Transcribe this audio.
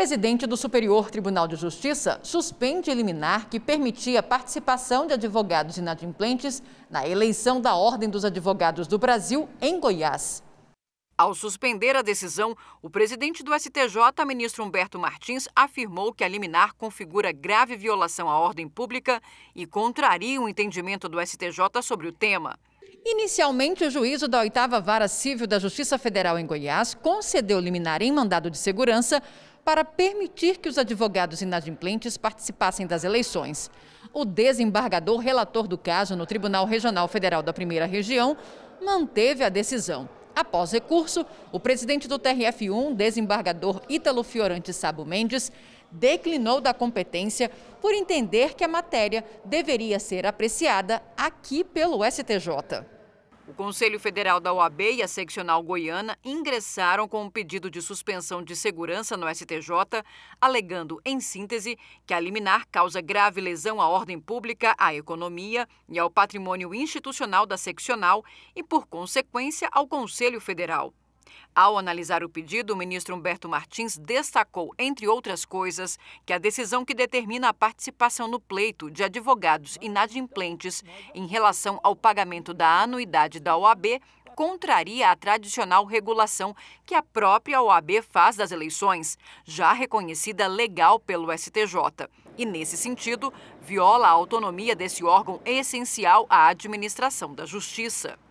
presidente do Superior Tribunal de Justiça suspende liminar que permitia a participação de advogados inadimplentes na eleição da Ordem dos Advogados do Brasil em Goiás. Ao suspender a decisão, o presidente do STJ, ministro Humberto Martins, afirmou que a liminar configura grave violação à ordem pública e contraria o entendimento do STJ sobre o tema. Inicialmente, o juízo da oitava vara civil da Justiça Federal em Goiás concedeu liminar em mandado de segurança para permitir que os advogados inadimplentes participassem das eleições. O desembargador relator do caso no Tribunal Regional Federal da Primeira Região manteve a decisão. Após recurso, o presidente do TRF1, desembargador Ítalo Fiorante Sabo Mendes, declinou da competência por entender que a matéria deveria ser apreciada aqui pelo STJ. O Conselho Federal da OAB e a seccional goiana ingressaram com um pedido de suspensão de segurança no STJ, alegando, em síntese, que a liminar causa grave lesão à ordem pública, à economia e ao patrimônio institucional da seccional e, por consequência, ao Conselho Federal. Ao analisar o pedido, o ministro Humberto Martins destacou, entre outras coisas, que a decisão que determina a participação no pleito de advogados inadimplentes em relação ao pagamento da anuidade da OAB contraria a tradicional regulação que a própria OAB faz das eleições, já reconhecida legal pelo STJ. E, nesse sentido, viola a autonomia desse órgão essencial à administração da Justiça.